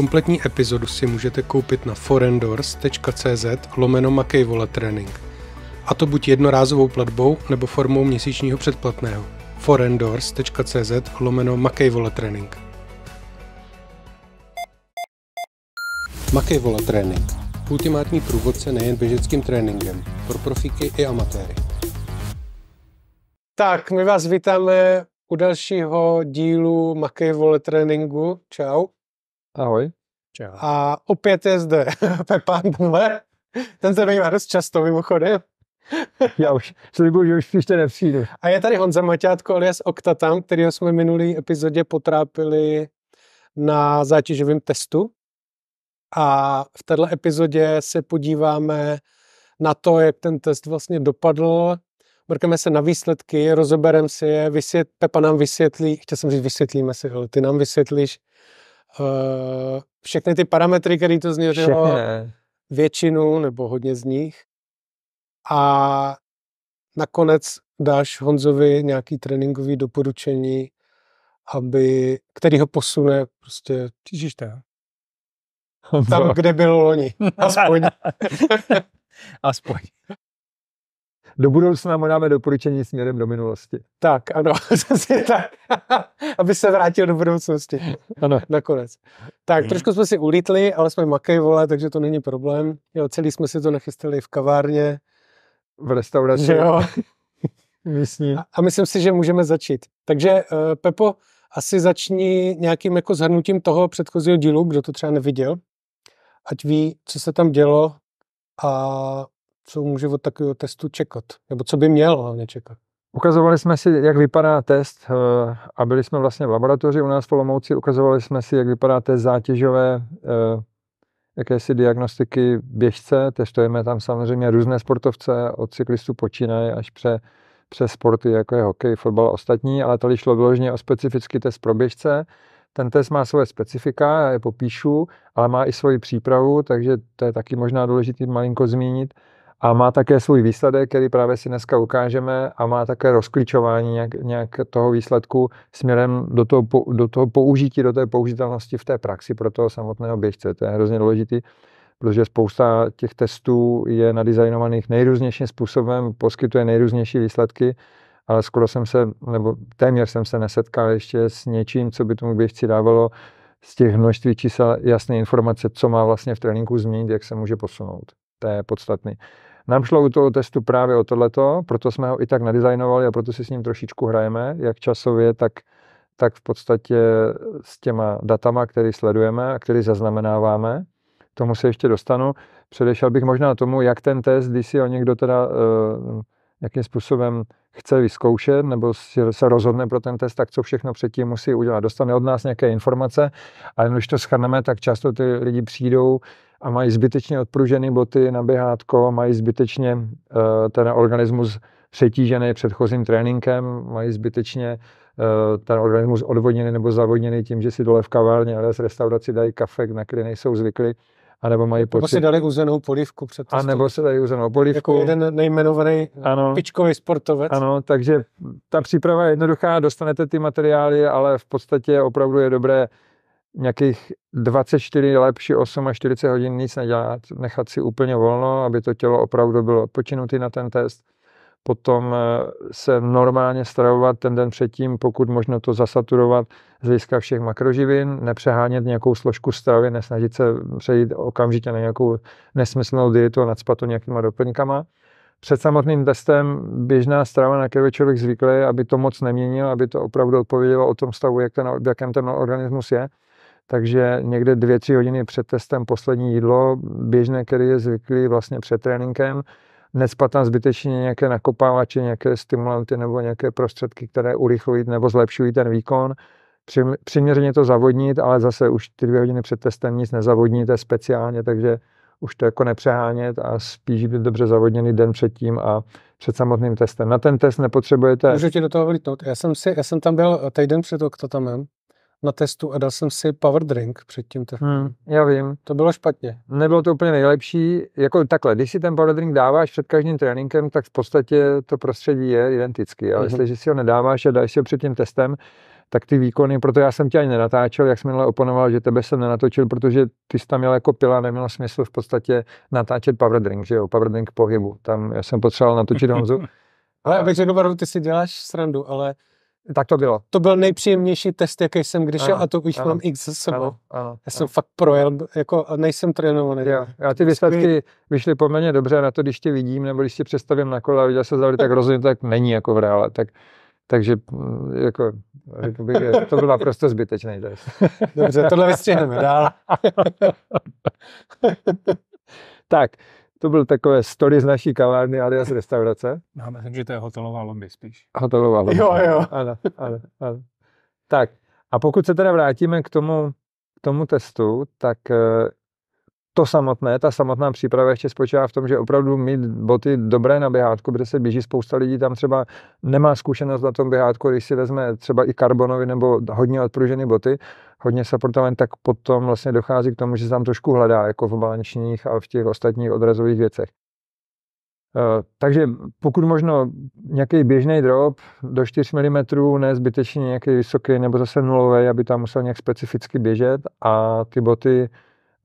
Kompletní epizodu si můžete koupit na forendors.cz lomeno Makejvola Training. A to buď jednorázovou platbou nebo formou měsíčního předplatného. forendors.cz lomeno Makejvola Training. Makejvola Training. Ultimátní průvodce nejen běžeckým tréninkem. Pro profíky i amatéry. Tak, my vás vítáme u dalšího dílu Makejvola Tréninku. Čau. Ahoj. Čau. A opět je zde Pepa Dle. Ten se bývá dost často mimochodem. Já už slibuju, že už příště nepřijdu. A je tady Honza Maťátko alias Oktatam, kterého jsme v minulý epizodě potrápili na zátěžovém testu. A v této epizodě se podíváme na to, jak ten test vlastně dopadl, mrkneme se na výsledky, rozebereme si je, vysvět, Pepa nám vysvětlí, chtěl jsem říct vysvětlíme si, ale ty nám vysvětlíš, uh, všechny ty parametry, které to změřilo, Všechny. většinu nebo hodně z nich. A nakonec dáš Honzovi nějaký tréninkový doporučení, aby, který ho posune prostě Ježište. tam, kde byl loni. Aspoň. Aspoň do budoucna mu dáme doporučení směrem do minulosti. Tak, ano, zase tak. Aby se vrátil do budoucnosti. Ano. Nakonec. Tak, hmm. trošku jsme si ulítli, ale jsme makej, vole, takže to není problém. Jo, celý jsme si to nachystali v kavárně. V restauraci. jo. A, a myslím si, že můžeme začít. Takže, eh, Pepo, asi začni nějakým jako zhrnutím toho předchozího dílu, kdo to třeba neviděl, ať ví, co se tam dělo a co může od takového testu čekat? Nebo co by měl hlavně čekat? Ukazovali jsme si, jak vypadá test eh, a byli jsme vlastně v laboratoři u nás v Olomouci, ukazovali jsme si, jak vypadá test zátěžové eh, jakési diagnostiky běžce, testujeme tam samozřejmě různé sportovce, od cyklistů počínaje až pře, přes sporty, jako je hokej, fotbal a ostatní, ale tady šlo vyloženě o specifický test pro běžce. Ten test má svoje specifika, já je popíšu, ale má i svoji přípravu, takže to je taky možná důležité malinko zmínit a má také svůj výsledek, který právě si dneska ukážeme a má také rozklíčování nějak, nějak toho výsledku směrem do toho, do toho použití, do té použitelnosti v té praxi pro toho samotného běžce. To je hrozně důležitý, protože spousta těch testů je nadizajnovaných nejrůznějším způsobem, poskytuje nejrůznější výsledky, ale skoro jsem se, nebo téměř jsem se nesetkal ještě s něčím, co by tomu běžci dávalo z těch množství čísel jasné informace, co má vlastně v tréninku změnit, jak se může posunout. To je podstatný. Nám šlo u toho testu právě o tohleto, proto jsme ho i tak nadizajnovali a proto si s ním trošičku hrajeme, jak časově, tak, tak v podstatě s těma datama, které sledujeme a které zaznamenáváme. K tomu se ještě dostanu. Předešel bych možná tomu, jak ten test, když si o někdo teda eh, jakým způsobem chce vyzkoušet nebo se rozhodne pro ten test, tak co všechno předtím musí udělat. Dostane od nás nějaké informace, ale když to schrneme, tak často ty lidi přijdou a mají zbytečně odpružené boty na běhátko, mají zbytečně eh, ten organismus přetížený předchozím tréninkem, mají zbytečně eh, ten organismus odvodněný nebo zavodněný tím, že si dole v kavárně, ale z restauraci dají kafe, na který nejsou zvyklí, nebo mají pocit... Nebo si dali uzenou polivku před A nebo si dali uzenou polivku. Jako jeden nejmenovaný eh, ano, pičkový sportovec. Ano, takže ta příprava je jednoduchá, dostanete ty materiály, ale v podstatě opravdu je dobré nějakých 24, lepší 8 a 40 hodin nic nedělat, nechat si úplně volno, aby to tělo opravdu bylo odpočinutý na ten test. Potom eh, se normálně stravovat ten den předtím, pokud možno to zasaturovat z hlediska všech makroživin, nepřehánět nějakou složku stravy, nesnažit se přejít okamžitě na nějakou nesmyslnou dietu a nadspat to nějakýma doplňkama před samotným testem běžná strava, na kterou člověk zvyklý, aby to moc neměnil, aby to opravdu odpovědělo o tom stavu, jak ten, v jakém ten organismus je. Takže někde dvě, tři hodiny před testem poslední jídlo, běžné, které je zvyklý vlastně před tréninkem, necpat tam zbytečně nějaké nakopávače, nějaké stimulanty nebo nějaké prostředky, které urychlují nebo zlepšují ten výkon. Přiměřeně to zavodnit, ale zase už ty dvě hodiny před testem nic nezavodníte speciálně, takže už to jako nepřehánět a spíš být dobře zavodněný den předtím a před samotným testem. Na ten test nepotřebujete... Můžu ti do toho vlítnout. Já jsem, si, já jsem tam byl eh, týden před oktatamem na testu a dal jsem si power drink předtím. Hmm, já vím. To bylo špatně. Nebylo to úplně nejlepší. Jako takhle, když si ten power drink dáváš před každým tréninkem, tak v podstatě to prostředí je identický. Ale mm-hmm. jestliže si ho nedáváš a dáš si ho před tím testem, tak ty výkony, proto já jsem tě ani nenatáčel, jak jsem minule oponoval, že tebe jsem nenatočil, protože ty jsi tam měl jako pila, nemělo smysl v podstatě natáčet power drink, že jo, power drink pohybu. Tam já jsem potřeboval natočit Honzu. Ale abych řekl, ty si děláš srandu, ale tak to bylo. To byl nejpříjemnější test, jaký jsem kdy šel a to už ano, mám x za sebou. Ano, ano, já jsem ano. fakt projel, jako nejsem trénovaný. Já, já ty výsledky vyšly poměrně dobře na to, když tě vidím, nebo když si představím na kole a viděl se zavřít, tak rozhodně tak není jako v reále. Tak, takže mm, jako, jako, bych, to byl naprosto zbytečný test. Dobře, tohle vystřihneme dál. tak, to byl takové story z naší kavárny alias restaurace. No, já myslím, že to je hotelová lobby spíš. Hotelová lobby. Jo, jo. Ano, ano, ano. Tak a pokud se teda vrátíme k tomu, k tomu testu, tak eh, to samotné, ta samotná příprava ještě spočívá v tom, že opravdu mít boty dobré na běhátku, protože se běží spousta lidí, tam třeba nemá zkušenost na tom běhátku, když si vezme třeba i karbonovi nebo hodně odpružené boty, hodně supportament, tak potom vlastně dochází k tomu, že se tam trošku hledá, jako v balančních a v těch ostatních odrazových věcech. Eh, takže pokud možno nějaký běžný drop do 4 mm, ne zbytečně nějaký vysoký nebo zase nulový, aby tam musel nějak specificky běžet a ty boty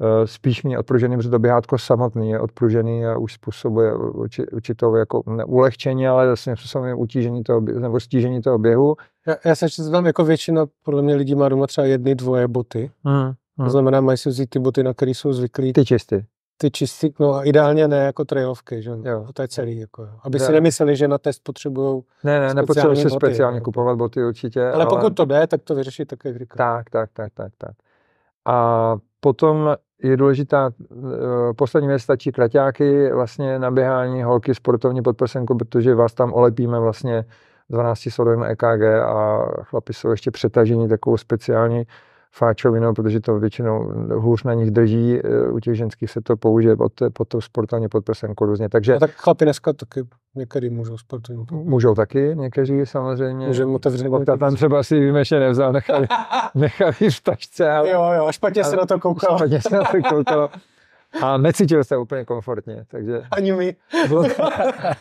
Eh, spíš mě odpružený, protože to běhátko samotný je odpružený a už způsobuje urči, určitou jako ulehčení, ale zase způsobuje utížení toho, nebo stížení toho běhu. Já, já se vám jako většina, podle mě lidí má doma třeba jedny, dvoje boty. Hmm, hmm. To mm. znamená, mají si vzít ty boty, na které jsou zvyklí. Ty čisté. Ty čistý, no a ideálně ne jako trailovky, že jo. To je celý, jako Aby ne. si nemysleli, že na test potřebují Ne, ne, nepotřebují si speciálně kupovat boty určitě. Ale, ale pokud to jde, tak to vyřeší tak, jak říkám. Tak, tak, tak, tak, tak. A potom je důležitá eh, poslední věc, stačí kraťáky vlastně na běhání, holky sportovní podprsenku, protože vás tam olepíme vlastně 12 sodovým EKG a chlapi jsou ještě přetaženi takovou speciální fáčovinou, protože to většinou hůř na nich drží. Eh, u těch ženských se to použije pod, pod to sportovně pod prsenku různě. Takže, no tak chlapi dneska taky někdy můžou sportovně. Můžou taky, někteří samozřejmě. Můžeme otevřený Ta tam třeba si víme, že nevzal, nechali, nechali v tašce. Ale, jo, jo, špatně ale, se na to koukalo. Špatně se na to koukalo. A necítil se úplně komfortně, takže... Ani my. Bylo to,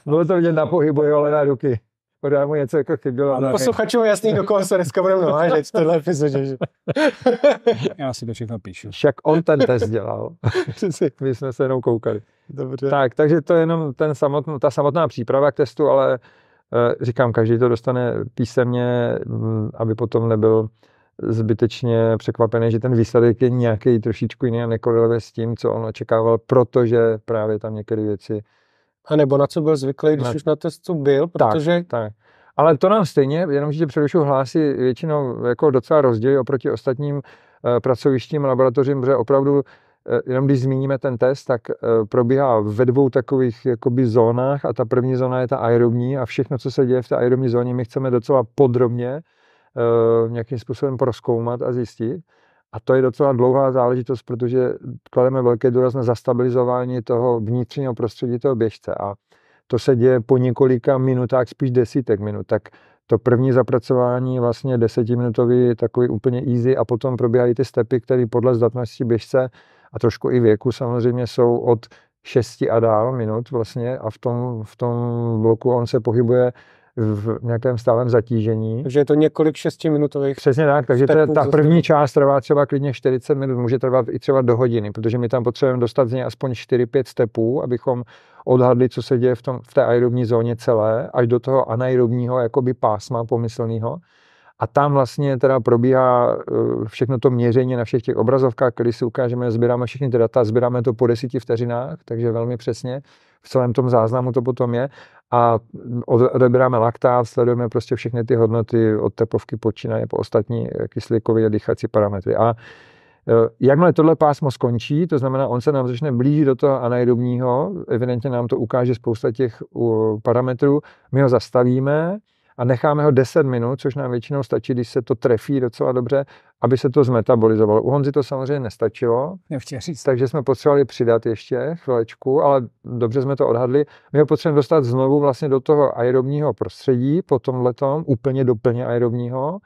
bylo to vidět na pohybu, ale na ruky. Podá mu něco jako chybělo. Ale no, posluchačům jasný, do koho se dneska budeme navážet v této epizodě. Že? Já si to všechno píšu. Však on ten test dělal. My jsme se jenom koukali. Dobře. Tak, takže to je jenom ten samotný, ta samotná příprava k testu, ale eh, říkám, každý to dostane písemně, mm, aby potom nebyl zbytečně překvapený, že ten výsledek je nějaký trošičku jiný a nekoreluje s tím, co on očekával, protože právě tam některé věci a nebo na co byl zvyklý, když na... už na testu byl, protože... Tak, tak. Ale to nám stejně, jenom že především hlásí většinou jako docela rozdíl oproti ostatním eh, pracovištím, laboratořím, protože opravdu eh, jenom když zmíníme ten test, tak eh, probíhá ve dvou takových jakoby zónách a ta první zóna je ta aerobní a všechno, co se děje v té aerobní zóně, my chceme docela podrobně nějakým způsobem proskoumat a zjistit. A to je docela dlouhá záležitost, protože klademe velký důraz na zastabilizování toho vnitřního prostředí toho běžce. A to se děje po několika minutách, spíš desítek minut. Tak to první zapracování vlastně desetiminutový, takový úplně easy a potom probíhají ty stepy, které podle zdatnosti běžce a trošku i věku samozřejmě jsou od 6 a dál minut vlastně a v tom, v tom bloku on se pohybuje v nějakém stálem zatížení. Takže je to několik šestiminutových. Přesně tak, takže ta, ta první část trvá třeba klidně 40 minut, může trvat i třeba do hodiny, protože my tam potřebujeme dostat z něj aspoň 4-5 stepů, abychom odhadli, co se děje v, tom, v té aerobní zóně celé, až do toho anaerobního jakoby pásma pomyslného. A tam vlastně teda probíhá eh, všechno to měření na všech těch obrazovkách, kdy si ukážeme, sbíráme všechny ty data, sbíráme to po deseti vteřinách, takže velmi přesně v celém tom záznamu to potom je a odebíráme laktát, sledujeme prostě všechny ty hodnoty od tepovky počínaje po ostatní eh, kyslíkové a dýchací parametry. A eh, Jakmile tohle pásmo skončí, to znamená, on se nám začne blížit do toho anaerobního, evidentně nám to ukáže spousta těch parametrů, my ho zastavíme, a necháme ho 10 minut, což nám většinou stačí, když se to trefí docela dobře, aby se to zmetabolizovalo. U Honzy to samozřejmě nestačilo, říct. takže jsme potřebovali přidat ještě chvilečku, ale dobře jsme to odhadli. My ho potřebujeme dostat znovu vlastně do toho aerobního prostředí, po tomhletom, úplně doplně aerobního,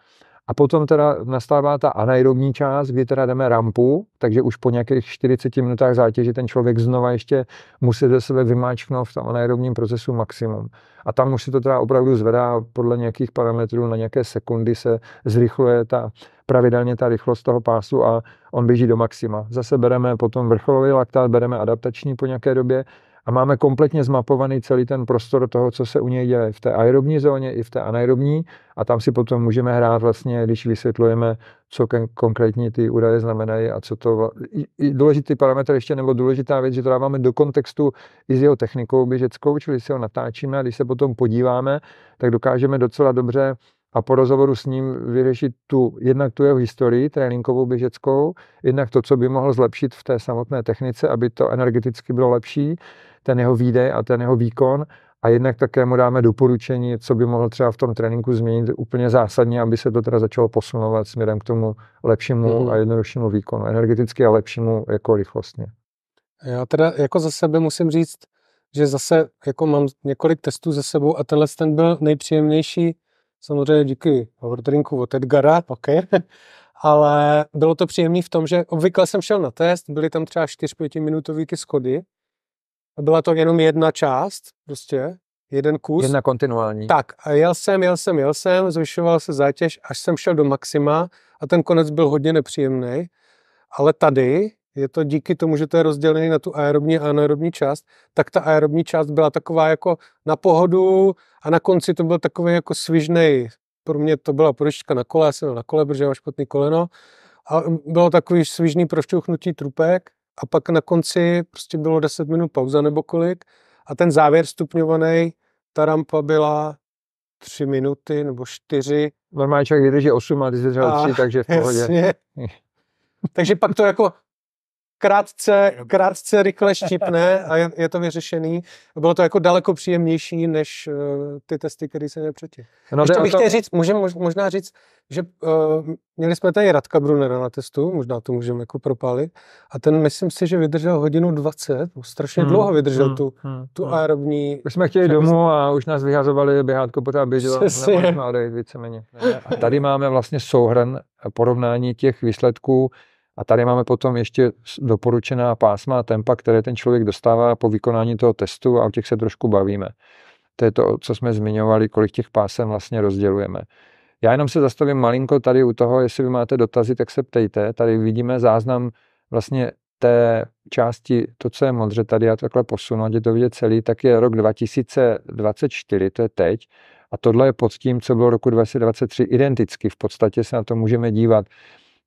a potom teda nastává ta anaerobní část, kdy teda jdeme rampu, takže už po nějakých 40 minutách zátěže ten člověk znova ještě musí ze sebe vymáčknout v tom anaerobním procesu maximum. A tam už se to teda opravdu zvedá podle nějakých parametrů, na nějaké sekundy se zrychluje ta, pravidelně ta rychlost toho pásu a on běží do maxima. Zase bereme potom vrcholový laktát, bereme adaptační po nějaké době a máme kompletně zmapovaný celý ten prostor toho, co se u něj děje v té aerobní zóně i v té anaerobní a tam si potom můžeme hrát vlastně, když vysvětlujeme, co konkrétně ty údaje znamenají a co to... I důležitý parametr ještě, nebo důležitá věc, že to dáváme do kontextu i s jeho technikou běžeckou, čili si ho natáčíme a když se potom podíváme, tak dokážeme docela dobře a po rozhovoru s ním vyřešit tu, jednak tu jeho historii, tréninkovou běžeckou, jednak to, co by mohl zlepšit v té samotné technice, aby to energeticky bylo lepší, ten jeho výdej a ten jeho výkon a jednak také mu dáme doporučení, co by mohl třeba v tom tréninku změnit úplně zásadně, aby se to teda začalo posunovat směrem k tomu lepšímu hmm. a jednoduššímu výkonu, energeticky a lepšímu jako rychlostně. Já teda jako za sebe musím říct, že zase jako mám několik testů za sebou a tenhle ten byl nejpříjemnější, samozřejmě díky overdrinku od Edgara, okay. ale bylo to příjemné v tom, že obvykle jsem šel na test, byly tam třeba 4-5 minutové schody, byla to jenom jedna část, prostě, jeden kus. Jedna kontinuální. Tak, a jel jsem, jel jsem, jel jsem, zvyšoval se zátěž, až jsem šel do maxima a ten konec byl hodně nepříjemný. Ale tady je to díky tomu, že to je rozdělený na tu aerobní a anaerobní část, tak ta aerobní část byla taková jako na pohodu a na konci to byl takový jako svižný. Pro mě to byla poručka na kole, já jsem na kole, protože mám špatný koleno. A bylo takový svižný prošťuchnutí trupek a pak na konci prostě bylo 10 minut pauza nebo kolik a ten závěr stupňovaný, ta rampa byla 3 minuty nebo 4. Normálně člověk vydrží 8 a ty jsi 3, takže v pohodě. Jasně. takže pak to jako krátce, krátce rychle štipne a je, je to vyřešený. Bylo to jako daleko příjemnější než uh, ty testy, které se předtím. No, Ještě bych to... chtěl říct, můžeme možná říct, že uh, měli jsme tady Radka Brunera na testu, možná to můžeme jako propálit, a ten myslím si, že vydržel hodinu 20, strašně hmm, dlouho vydržel hmm, tu, hmm, hmm. tu hmm. aerobní... My jsme chtěli domů a už nás vyhazovali, běhátko pořád běželo, nemohli jsme víceméně. A tady máme vlastně souhrn porovnání těch výsledků a tady máme potom ještě doporučená pásma a tempa, které ten člověk dostává po vykonání toho testu a o těch se trošku bavíme. To je to, co jsme zmiňovali, kolik těch pásem vlastně rozdělujeme. Já jenom se zastavím malinko tady u toho, jestli vy máte dotazy, tak se ptejte. Tady vidíme záznam vlastně té části, to, co je modře tady, já takhle posunu, ať je to vidět celý, tak je rok 2024, to je teď. A tohle je pod tím, co bylo roku 2023 identicky. V podstatě se na to můžeme dívat.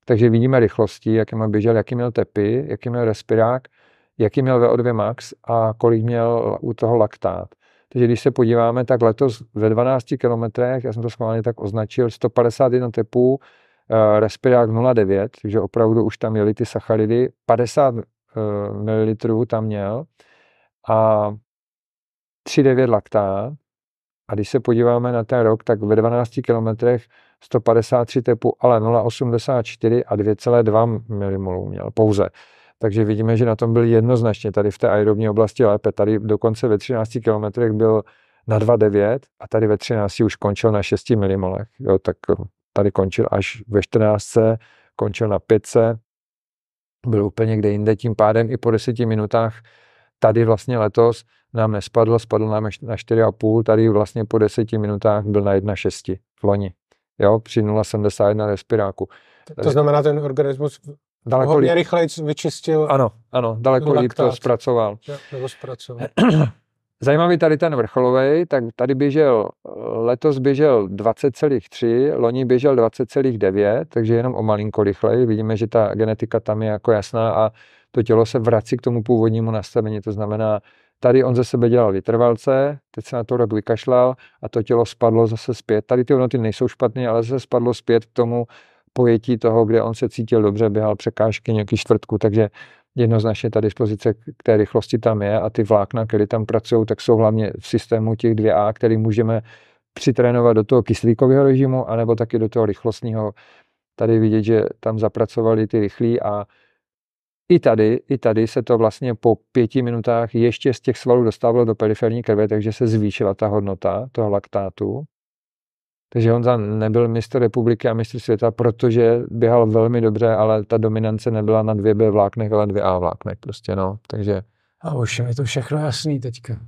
Takže vidíme rychlosti, jaký měl běžel, jaký měl tepy, jaký měl respirák, jaký měl VO2 max a kolik měl u toho laktát. Takže když se podíváme, tak letos ve 12 kilometrech, já jsem to schválně tak označil, 151 tepů, eh, respirák 0,9, takže opravdu už tam jeli ty sacharidy, 50 eh, ml tam měl a 3,9 laktát. A když se podíváme na ten rok, tak ve 12 kilometrech 153 tepu, ale 0,84 a 2,2 milimolů měl pouze. Takže vidíme, že na tom byl jednoznačně tady v té aerobní oblasti lépe. Tady dokonce ve 13 kilometrech byl na 2,9 a tady ve 13 už končil na 6 milimolech. Jo, tak eh, tady končil až ve 14, končil na 5, byl úplně kde jinde, tím pádem i po 10 minutách tady vlastně letos nám nespadl, spadl nám na 4,5, tady vlastně po 10 minutách byl na 1,6 v loni jo, při 0,71 respiráku. To znamená, ten organismus daleko hodně líp. rychleji vyčistil. Ano, ano, daleko líp to zpracoval. nebo zpracoval. Zajímavý tady ten vrcholový, tak tady běžel, letos běžel 20,3, loni běžel 20,9, takže jenom o malinko rychleji. Vidíme, že ta genetika tam je jako jasná a to tělo se vrací k tomu původnímu nastavení. To znamená, tady on ze sebe dělal vytrvalce, teď se na to rok vykašlal a to tělo spadlo zase zpět. Tady ty hodnoty nejsou špatné, ale zase spadlo zpět k tomu pojetí toho, kde on se cítil dobře, běhal překážky nějaký čtvrtku, takže jednoznačně ta dispozice k té rychlosti tam je a ty vlákna, které tam pracují, tak jsou hlavně v systému těch 2A, který můžeme přitrénovat do toho kyslíkového režimu, anebo taky do toho rychlostního. Tady vidět, že tam zapracovali ty rychlí a i tady, I tady se to vlastně po pěti minutách ještě z těch svalů dostávalo do periferní krve, takže se zvýšila ta hodnota toho laktátu. Takže Honza nebyl mistr republiky a mistr světa, protože běhal velmi dobře, ale ta dominance nebyla na dvě, b vláknech, ale dvě a vláknech prostě, no. Takže... A už je to všechno jasný teďka.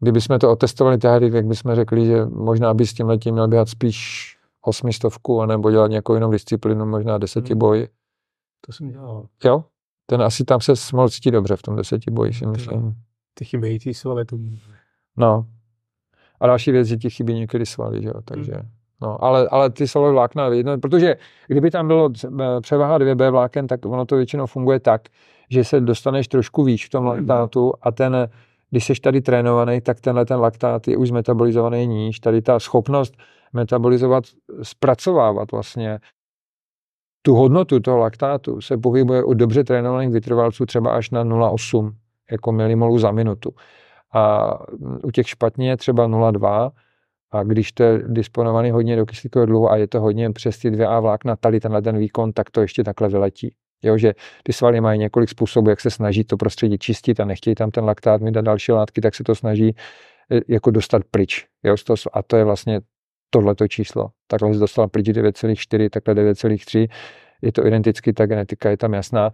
Kdyby jsme to otestovali tehdy, tak bychom řekli, že možná by s tím letím měl běhat spíš osmistovku, anebo dělat nějakou jinou disciplínu, možná deseti hmm. boj. To jsem dělal. Jo? ten asi tam se mohl cítit dobře v tom deseti boji, si myslím. ty chybějící svaly tu. No. A další věc, že ti chybí někdy svaly, že jo, takže... Hmm. No, ale, ale ty svaly vlákna, protože kdyby tam bylo eh, převaha 2B vláken, tak ono to většinou funguje tak, že se dostaneš trošku výš v tom hmm. laktátu a ten, když jsi tady trénovaný, tak tenhle ten laktát je už metabolizovaný níž. Tady ta schopnost metabolizovat, eh, zpracovávat vlastně tu hodnotu toho laktátu se pohybuje u dobře trénovaných vytrvalců třeba až na 0,8 jako milimolů za minutu. A u těch špatně třeba 0,2 a když to je disponovaný hodně do kyslíkového dluhu a je to hodně přes ty 2A vlákna, tady tenhle ten výkon, tak to ještě takhle vyletí. Jo, že ty svaly mají několik způsobů, jak se snaží to prostředí čistit a nechtějí tam ten laktát mít a další látky, tak se to snaží e, jako dostat pryč. Jo, a to je vlastně tohleto číslo. Takhle se dostala pryč 9,4, takhle 9,3. Je to identicky, ta genetika je tam jasná.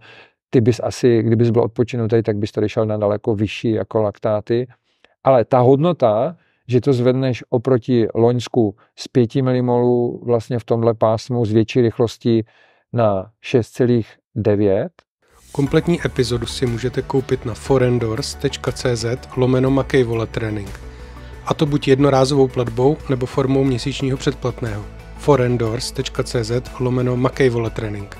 Ty bys asi, kdybys byl odpočinutý, tak bys tady šel na daleko vyšší jako laktáty. Ale ta hodnota, že to zvedneš oproti Loňsku z 5 milimolů vlastně v tomhle pásmu z větší rychlosti na 6,9. Kompletní epizodu si můžete koupit na forendors.cz lomeno Makejvola Training a to buď jednorázovou platbou nebo formou měsíčního předplatného. forendorscz lomeno Makej Training.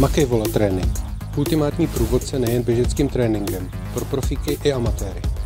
Makej Training. Ultimátní průvodce nejen běžeckým tréninkem, pro profíky i amatéry.